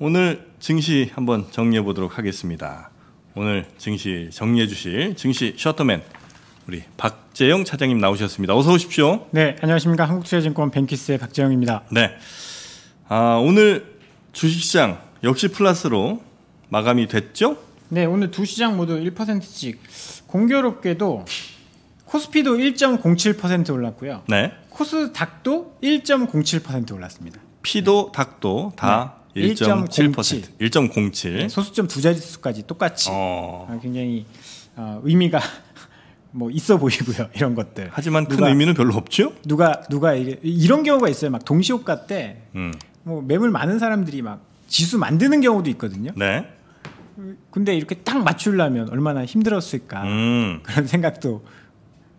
오늘 증시 한번 정리해 보도록 하겠습니다. 오늘 증시 정리해 주실 증시 셔터맨 우리 박재영 차장님 나오셨습니다. 어서 오십시오. 네, 안녕하십니까. 한국투자증권 뱅키스의 박재영입니다. 네. 아, 오늘 주식시장 역시 플러스로 마감이 됐죠? 네, 오늘 두 시장 모두 1%씩 공교롭게도 코스피도 1.07% 올랐고요. 네. 코스닥도 1.07% 올랐습니다. 피도 네. 닥도 다 1.7%. 1.07. 네, 소수점 두 자릿수까지 똑같이 어. 아, 굉장히 어, 의미가 뭐 있어 보이고요 이런 것들. 하지만 큰 누가, 의미는 별로 없죠. 누가 누가 이게 이런 경우가 있어요. 막 동시호가 때뭐 음. 매물 많은 사람들이 막 지수 만드는 경우도 있거든요. 네. 근데 이렇게 딱 맞추려면 얼마나 힘들었을까 음. 그런 생각도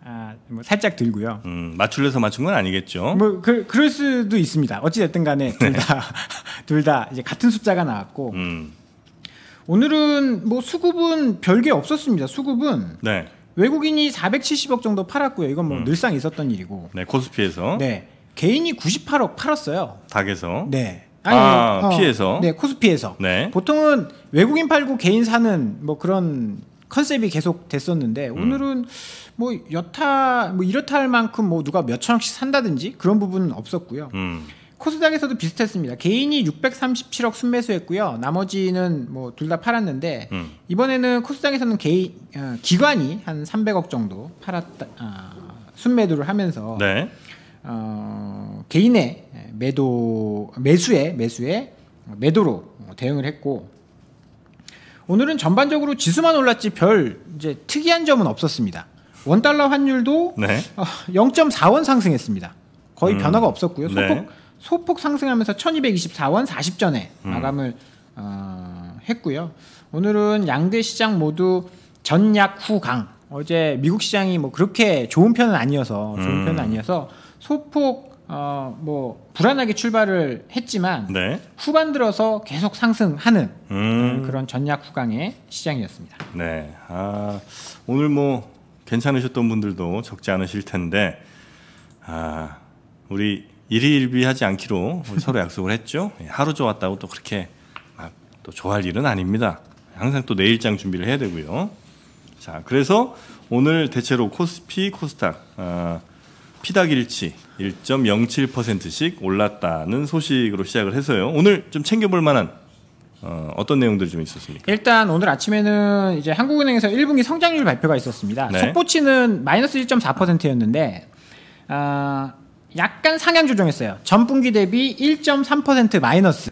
아, 뭐 살짝 들고요. 음, 맞출려서 맞춘 건 아니겠죠. 뭐 그, 럴 수도 있습니다. 어찌 됐든 간에 둘 다 둘다 네. 이제 같은 숫자가 나왔고 음. 오늘은 뭐 수급은 별게 없었습니다. 수급은 네. 외국인이 470억 정도 팔았고요. 이건 뭐 음. 늘상 있었던 일이고. 네, 코스피에서. 네. 개인이 98억 팔았어요. 닭에서. 네. 아니, 아, 어, 피해서. 네, 코스피에서. 네. 보통은 외국인 팔고 개인 사는 뭐 그런 컨셉이 계속 됐었는데 음. 오늘은 뭐 여타 뭐 이렇다 할 만큼 뭐 누가 몇천 억씩 산다든지 그런 부분은 없었고요. 음. 코스닥에서도 비슷했습니다. 개인이 637억 순매수했고요. 나머지는 뭐 둘 다 팔았는데 음. 이번에는 코스닥에서는 개인 어, 기관이 한 300억 정도 팔았다 어, 순매도를 하면서 네. 어, 개인의 매도 매수에 매수에 매도로 대응을 했고 오늘은 전반적으로 지수만 올랐지 별 이제 특이한 점은 없었습니다. 원 달러 환율도 네. 0.4원 어, 상승했습니다. 거의 음. 변화가 없었고요. 소폭 네. 소폭 상승하면서 1,224원 40전에 음. 마감을 어, 했고요. 오늘은 양대 시장 모두 전약 후강. 어제 미국 시장이 뭐 그렇게 좋은 편은 아니어서 좋은 음. 편은 아니어서 소폭 어, 뭐 불안하게 출발을 했지만 네. 후반 들어서 계속 상승하는 음. 그런 전략 후강의 시장이었습니다. 네, 아, 오늘 뭐 괜찮으셨던 분들도 적지 않으실 텐데 아, 우리 일희일비하지 않기로 서로 약속을 했죠. 예, 하루 좋았다고 또 그렇게 막또 좋아할 일은 아닙니다. 항상 또 내일장 준비를 해야 되고요. 자, 그래서 오늘 대체로 코스피, 코스닥, 아, 피닥일치 1.07%씩 올랐다는 소식으로 시작을 해서요. 오늘 좀 챙겨볼 만한 어, 어떤 내용들이 좀 있었습니까? 일단 오늘 아침에는 이제 한국은행에서 1분기 성장률 발표가 있었습니다. 네. 속보치는 마이너스 1.4%였는데 어, 아, 약간 상향 조정했어요. 전 분기 대비 1.3% 마이너스.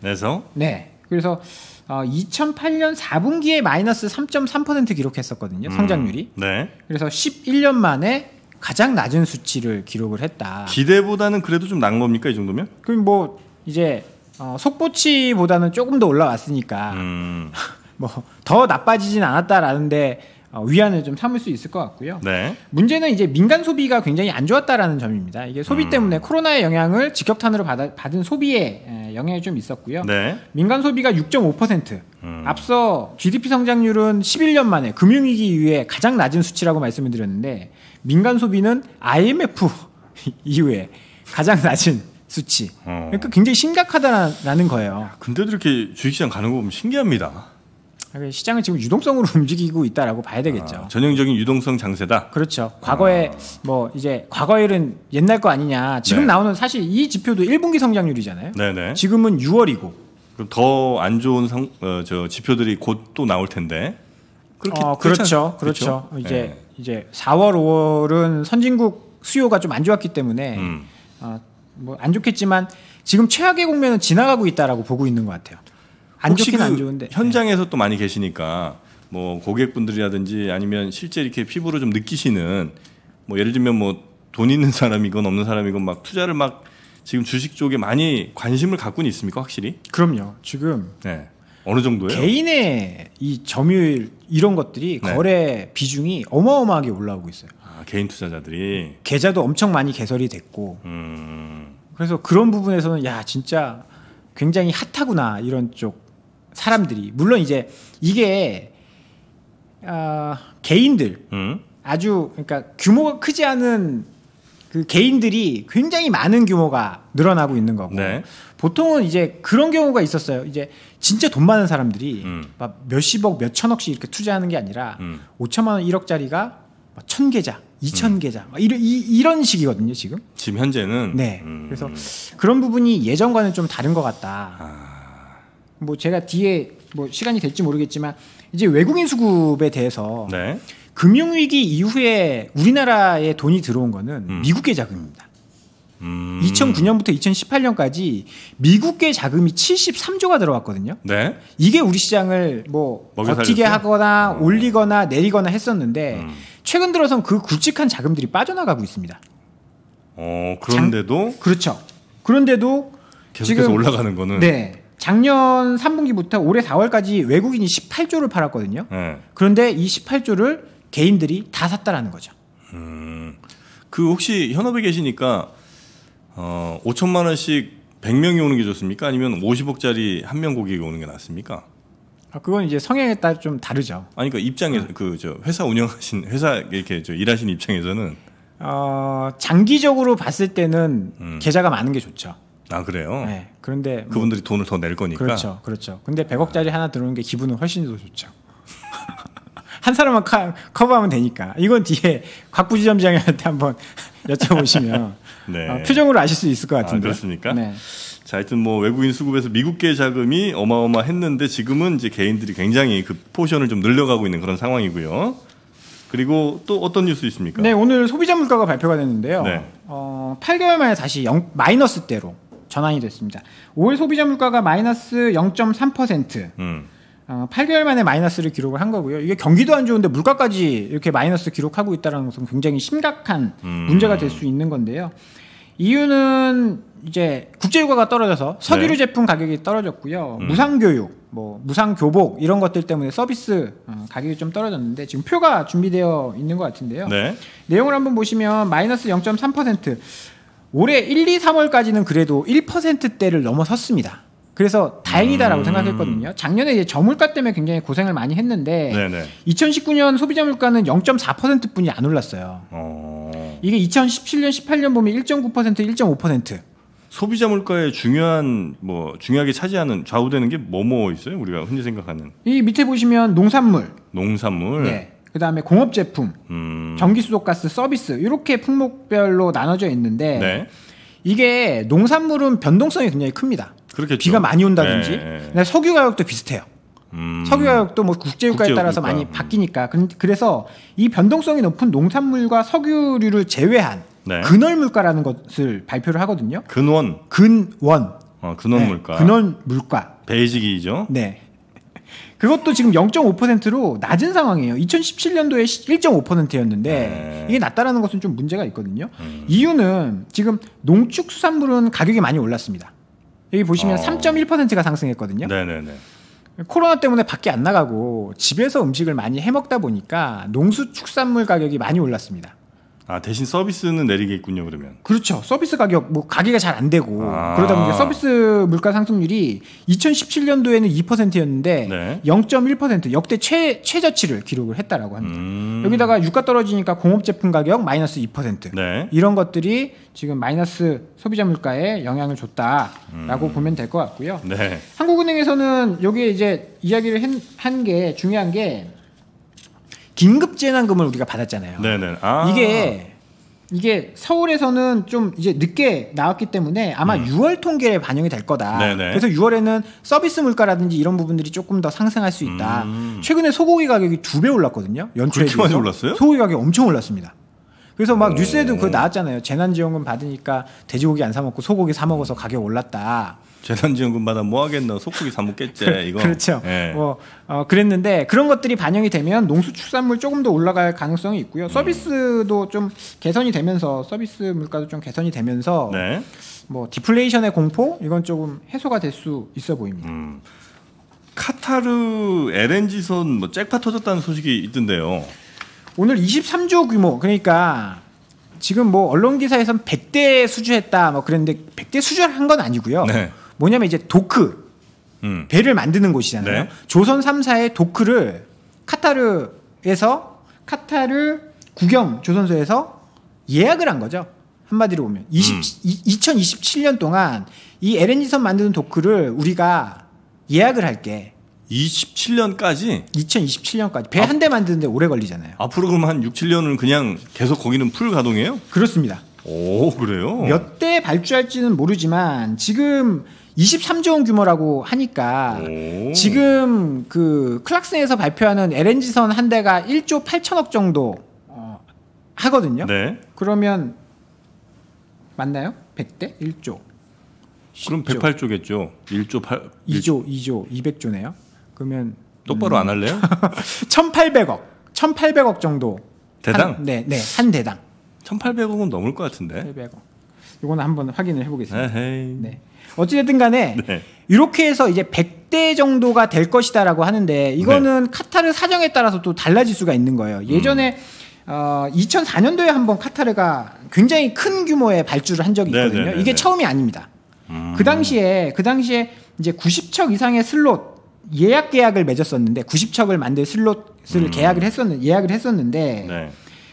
그래서? 네. 그래서 어, 2008년 4분기에 마이너스 3.3% 기록했었거든요. 음, 성장률이. 음, 네. 그래서 11년 만에 가장 낮은 수치를 기록을 했다. 기대보다는 그래도 좀 난 겁니까 이 정도면? 그럼 뭐 이제 어, 속보치보다는 조금 더 올라왔으니까 음. 뭐더 나빠지진 않았다라는데 어, 위안을 좀 삼을 수 있을 것 같고요. 네. 문제는 이제 민간 소비가 굉장히 안 좋았다라는 점입니다. 이게 소비 음. 때문에 코로나의 영향을 직격탄으로 받아, 받은 소비에 영향이 좀 있었고요. 네. 민간 소비가 6.5% 음. 앞서 GDP 성장률은 11년 만에 금융위기 이후에 가장 낮은 수치라고 말씀을 드렸는데 민간 소비는 IMF 이후에 가장 낮은 수치. 어. 그러니까 굉장히 심각하다라는 거예요. 근데도 이렇게 주식시장 가는 거 보면 신기합니다. 그러니까 시장은 지금 유동성으로 움직이고 있다라고 봐야 되겠죠. 아, 전형적인 유동성 장세다. 그렇죠. 과거에 아. 뭐 이제 과거일은 옛날 거 아니냐. 지금 네. 나오는 사실 이 지표도 1분기 성장률이잖아요. 네네. 네. 지금은 6월이고. 그럼 더 안 좋은 성, 어, 저 지표들이 곧 또 나올 텐데. 그렇게 어, 그렇죠. 그렇죠. 그렇죠. 이제 네. 이제 4월, 5월은 선진국 수요가 좀 안 좋았기 때문에 음. 어, 뭐안 좋겠지만 지금 최악의 국면은 지나가고 있다라고 보고 있는 것 같아요. 그 안 좋긴 그안 좋은데 현장에서 네. 또 많이 계시니까 뭐 고객분들이라든지 아니면 실제 이렇게 피부로 좀 느끼시는 뭐 예를 들면 뭐 돈 있는 사람이건 없는 사람이건 막 투자를 막 지금 주식 쪽에 많이 관심을 갖고는 있습니까 확실히? 그럼요. 지금 네. 어느 정도예요? 개인의 이 점유율 이런 것들이 네. 거래 비중이 어마어마하게 올라오고 있어요. 아, 개인 투자자들이 계좌도 엄청 많이 개설이 됐고 음... 그래서 그런 부분에서는 야 진짜 굉장히 핫하구나 이런 쪽 사람들이 물론 이제 이게 어, 개인들 음. 아주 그러니까 규모가 크지 않은 그 개인들이 굉장히 많은 규모가 늘어나고 있는 거고 네. 보통은 이제 그런 경우가 있었어요. 이제 진짜 돈 많은 사람들이 음. 막 몇십억, 몇천억씩 이렇게 투자하는 게 아니라 음. 5천만 원, 1억짜리가 천 계좌, 이천 음. 계좌, 막 이런 이, 런 식이거든요 지금. 지금 현재는. 네. 음. 그래서 그런 부분이 예전과는 좀 다른 것 같다. 아. 뭐 제가 뒤에 뭐 시간이 될지 모르겠지만 이제 외국인 수급에 대해서 네. 금융 위기 이후에 우리나라에 돈이 들어온 거는 음. 미국계 자금입니다. 음. 2009년부터 2018년까지 미국계 자금이 73조가 들어왔거든요. 네. 이게 우리 시장을 뭐 버티게 하거나 음. 올리거나 내리거나 했었는데 음. 최근 들어선 그 굵직한 자금들이 빠져나가고 있습니다. 어, 그런데도 장, 그렇죠. 그런데도 계속해서 지금, 올라가는 거는 네. 작년 3분기부터 올해 4월까지 외국인이 18조를 팔았거든요. 네. 그런데 이 18조를 개인들이 다 샀다라는 거죠. 음, 그 혹시 현업에 계시니까 어, 5천만 원씩 100명이 오는 게 좋습니까? 아니면 50억짜리 한 명 고객이 오는 게 낫습니까? 아, 그건 이제 성향에 따라 좀 다르죠. 아니, 그러니까 입장에서 네. 음. 그저 회사 운영하신 회사 이렇게 저 일하신 입장에서는 어, 장기적으로 봤을 때는 음. 계좌가 많은 게 좋죠. 아 그래요? 네. 그런데 뭐, 그분들이 돈을 더 낼 거니까. 그렇죠, 그렇죠. 근데 100억짜리 하나 들어오는 게 기분은 훨씬 더 좋죠. 한 사람만 카, 커버하면 되니까. 이건 뒤에 곽부지점장한테 한번 여쭤보시면 네. 어, 표정으로 아실 수 있을 것 같은데. 아, 그렇습니까? 네. 자, 하여튼 뭐 외국인 수급에서 미국계 자금이 어마어마했는데 지금은 이제 개인들이 굉장히 그 포션을 좀 늘려가고 있는 그런 상황이고요. 그리고 또 어떤 뉴스 있습니까? 네, 오늘 소비자 물가가 발표가 됐는데요. 네. 어, 8개월 만에 다시 영, 마이너스대로 전환이 됐습니다. 5월 소비자 물가가 마이너스 0.3%. 음. 어, 8개월 만에 마이너스를 기록을 한 거고요. 이게 경기도 안 좋은데 물가까지 이렇게 마이너스 기록하고 있다는 것은 굉장히 심각한 음. 문제가 될 수 있는 건데요. 이유는 이제 국제유가가 떨어져서 석유류 네. 제품 가격이 떨어졌고요. 음. 무상교육, 뭐 무상교복 이런 것들 때문에 서비스 어, 가격이 좀 떨어졌는데 지금 표가 준비되어 있는 것 같은데요. 네. 내용을 한번 보시면 마이너스 0.3%. 올해 1, 2, 3월까지는 그래도 1%대를 넘어섰습니다. 그래서 다행이다라고 음. 생각했거든요. 작년에 이제 저물가 때문에 굉장히 고생을 많이 했는데 네네. 2019년 소비자 물가는 0.4%뿐이 안 올랐어요. 어... 이게 2017년, 18년 보면 1.9%, 1.5%. 소비자 물가에 중요한 뭐 중요하게 차지하는 좌우되는 게 뭐뭐 있어요? 우리가 흔히 생각하는 이 밑에 보시면 농산물, 농산물, 네. 그다음에 공업 제품, 음. 전기 수도가스 서비스 이렇게 품목별로 나눠져 있는데 네. 이게 농산물은 변동성이 굉장히 큽니다. 그렇겠죠. 비가 많이 온다든지 네, 네, 네. 석유 가격도 비슷해요. 음. 석유 가격도 뭐 국제 유가에 따라서 많이 음. 바뀌니까 그래서 이 변동성이 높은 농산물과 석유류를 제외한 네. 근월 물가라는 것을 발표를 하거든요. 근원. 근원. 어, 근원 물가. 근원 물가. 베이직이죠. 네. 그것도 지금 0.5%로 낮은 상황이에요. 2017년도에 1.5%였는데 이게 낮다라는 것은 좀 문제가 있거든요. 음. 이유는 지금 농축수산물은 가격이 많이 올랐습니다. 여기 보시면 어. 3.1%가 상승했거든요. 네네네. 코로나 때문에 밖에 안 나가고 집에서 음식을 많이 해 먹다 보니까 농수축산물 가격이 많이 올랐습니다. 아 대신 서비스는 내리겠군요 그러면. 그렇죠. 서비스 가격 뭐 가게가 잘 안 되고 아 그러다 보니까 서비스 물가 상승률이 2017년도에는 2%였는데 네. 0.1% 역대 최 최저치를 기록을 했다라고 합니다. 음 여기다가 유가 떨어지니까 공업 제품 가격 마이너스 2% 네. 이런 것들이 지금 마이너스 소비자 물가에 영향을 줬다라고 음. 보면 될 것 같고요. 네. 한국은행에서는 여기 에 이제 이야기를 한 게 중요한 게 긴급 재난금을 우리가 받았잖아요. 네네. 아. 이게 이게 서울에서는 좀 이제 늦게 나왔기 때문에 아마 음. 6월 통계에 반영이 될 거다. 네네. 그래서 6월에는 서비스 물가라든지 이런 부분들이 조금 더 상승할 수 있다. 음. 최근에 소고기 가격이 두 배 올랐거든요. 연초에 그렇게 많이 올랐어요? 소고기 가격이 엄청 올랐습니다. 그래서 막 음. 뉴스에도 그 나왔잖아요. 재난지원금 받으니까 돼지고기 안 사 먹고 소고기 사 먹어서 가격 올랐다. 재난지원금 받아 뭐하겠노 소고기 사 먹겠지 이거. 그렇죠. 네. 뭐 어, 그랬는데 그런 것들이 반영이 되면 농수축산물 조금 더 올라갈 가능성이 있고요. 음. 서비스도 음. 좀 개선이 되면서 서비스 물가도 좀 개선이 되면서 네. 뭐 디플레이션의 공포 이건 조금 해소가 될 수 있어 보입니다. 음. 카타르 LNG선 뭐 잭팟 터졌다는 소식이 있던데요. 오늘 23조 규모 그러니까 지금 뭐 언론 기사에선 100대 수주했다 뭐 그랬는데 100대 수주를 한 건 아니고요. 네. 뭐냐면 이제 도크 음. 배를 만드는 곳이잖아요. 네. 조선 3사의 도크를 카타르에서 카타르 국영 조선소에서 예약을 한 거죠. 한마디로 보면 20, 음. 2027년 동안 이 LNG선 만드는 도크를 우리가 예약을 할게. 27년까지? 2027년까지. 배 한대 아, 만드는데 오래 걸리잖아요. 앞으로 그럼 한 6, 7년은 그냥 계속 거기는 풀 가동이에요? 그렇습니다. 오, 그래요? 몇 대 발주할지는 모르지만 지금 23조 원 규모라고 하니까 오. 지금 그 클락슨에서 발표하는 LNG선 한 대가 1조 8천억 정도 어, 하거든요. 네. 그러면 맞나요? 100대 1조. 10조. 그럼 108조겠죠. 1조 8 2조 2조 200조네요. 그러면 똑바로 음... 안 할래요? 1,800억, 1,800억 정도. 대당? 한, 네, 네, 한 대당. 1,800억은 넘을 것 같은데. 800억. 이거는 한번 확인을 해보겠습니다. 네. 어찌든 간에 네. 이렇게 해서 이제 100대 정도가 될 것이다라고 하는데 이거는 네. 카타르 사정에 따라서 또 달라질 수가 있는 거예요. 음. 예전에 음. 어, 2004년도에 한번 카타르가 굉장히 큰 규모의 발주를 한 적이 네, 있거든요. 네네네네. 네, 이게 네. 처음이 아닙니다. 그 음. 그 당시에 그 당시에 이제 90척 이상의 슬롯 예약 계약을 맺었었는데 90척을 만들 슬롯을 음. 계약을 했었는 예약을 했었는데 네.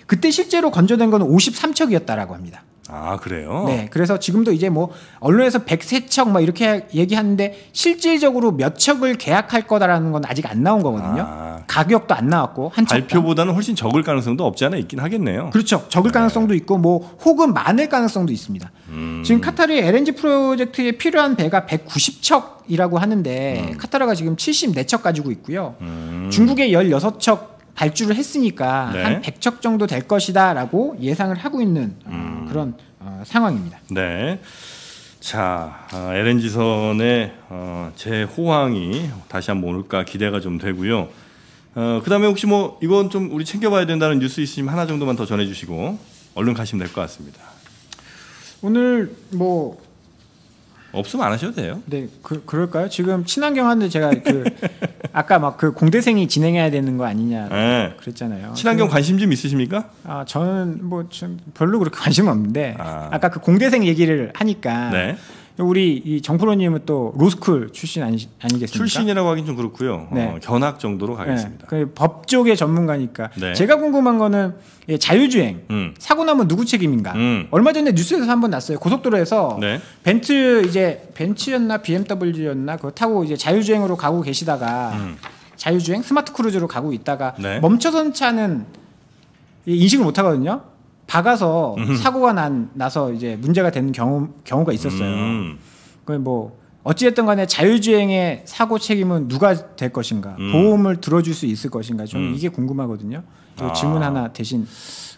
그때 실제로 건조된 거는 53척이었다라고 합니다. 아 그래요? 네, 그래서 지금도 이제 뭐 언론에서 103척 막 이렇게 얘기하는데 실질적으로 몇 척을 계약할 거다라는 건 아직 안 나온 거거든요. 아, 가격도 안 나왔고 한 발표보다는 훨씬 적을 가능성도 없지 않아 있긴 하겠네요. 그렇죠, 적을 네. 가능성도 있고 뭐 혹은 많을 가능성도 있습니다. 음. 지금 카타르의 LNG 프로젝트에 필요한 배가 190척이라고 하는데 음. 카타르가 지금 74척 가지고 있고요. 음. 중국의 16척 발주를 했으니까 네. 한 100척 정도 될 것이다라고 예상을 하고 있는 어, 음. 어, 그런 어, 상황입니다. 네. 자, 어, LNG선의 어, 재호황이 다시 한번 올까 기대가 좀 되고요. 어, 그다음에 혹시 뭐 이건 좀 우리 챙겨봐야 된다는 뉴스 있으시면 하나 정도만 더 전해주시고 얼른 가시면 될 것 같습니다. 오늘 뭐 없으면 안 하셔도 돼요. 네, 그, 그럴까요? 지금 친환경 하는데 제가 그 아까 막 그 공대생이 진행해야 되는 거 아니냐 네. 그랬잖아요. 친환경 그 관심 좀 있으십니까? 아, 저는 뭐 좀 별로 그렇게 관심 없는데 아. 까그 공대생 얘기를 하니까 네. 우리 이 정프로님은 또 로스쿨 출신 아니, 겠습니까 출신이라고 하긴 좀 그렇고요. 어, 네. 어, 견학 정도로 네. 가겠습니다. 네. 법 쪽의 전문가니까 네. 제가 궁금한 거는 예, 자유주행 음. 사고 나면 누구 책임인가? 음. 얼마 전에 뉴스에서 한번 났어요. 고속도로에서 네. 벤츠 이제 벤츠였나 BMW였나 그 타고 이제 자유주행으로 가고 계시다가 음. 자유주행 스마트 크루즈로 가고 있다가 네. 멈춰선 차는 인식을 못 하거든요. 박아서 음흠. 사고가 난 나서 이제 문제가 되는 경우 경우가 있었어요. 음. 그뭐 어찌됐든 간에 자율주행의 사고 책임은 누가 될 것인가, 음. 보험을 들어줄 수 있을 것인가, 좀 음. 이게 궁금하거든요. 아. 질문 하나 대신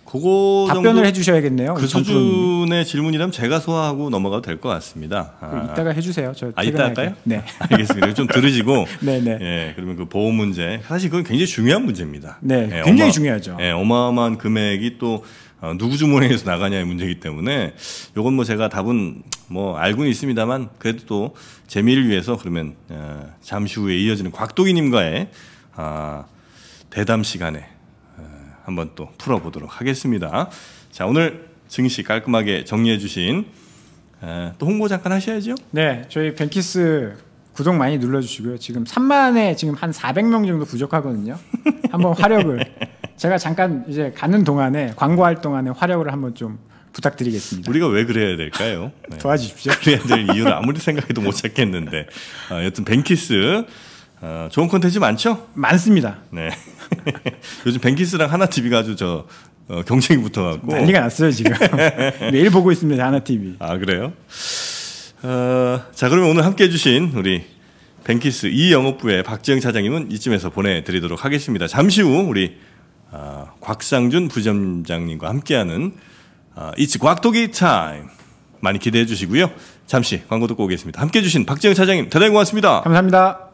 그거 답변을 해주셔야겠네요. 그 수준의 질문이라면 제가 소화하고 넘어가도 될 것 같습니다. 아. 이따가 해주세요. 저 아, 이따 할까요? 네. 알겠습니다. 좀 들으시고. 네네. 네. 예, 그러면 그 보험 문제. 사실 그건 굉장히 중요한 문제입니다. 네. 예, 굉장히 어마, 중요하죠. 예, 어마어마한 금액이 또 어, 누구 주머니에서 나가냐의 문제이기 때문에 이건뭐 제가 답은 뭐 알고는 있습니다만 그래도 또 재미를 위해서 그러면 어, 잠시 후에 이어지는 곽도기님과의 아, 대담 시간에 어, 한번 또 풀어보도록 하겠습니다. 자 오늘 증시 깔끔하게 정리해주신 어, 또 홍보 잠깐 하셔야죠. 네, 저희 벤키스 구독 많이 눌러주시고요. 지금 3만에 지금 한 400명 정도 부족하거든요. 한번 화력을 제가 잠깐 이제 가는 동안에 광고할 동안에 활약을 한번 좀 부탁드리겠습니다. 우리가 왜 그래야 될까요? 네. 도와주십시오. 그래야 될이유는 아무리 생각해도 못 찾겠는데 어, 여튼 뱅키스 어, 아, 좋은 콘텐츠 많죠? 많습니다. 네. 요즘 뱅키스랑 하나 TV가 아주 저 어, 경쟁이 붙어갖고 난리가 났어요 지금 매일 보고 있습니다 하나 TV. 아 그래요? 어, 자 그러면 오늘 함께해주신 우리 뱅키스 이영업부의 박지영 사장님은 이쯤에서 보내드리도록 하겠습니다. 잠시 후 우리 아, 곽상준 부점장님과 함께하는 아, 이츠 곽토기 타임 많이 기대해 주시고요. 잠시 광고 듣고 오겠습니다. 함께해 주신 박재영 차장님 대단히 고맙습니다. 감사합니다.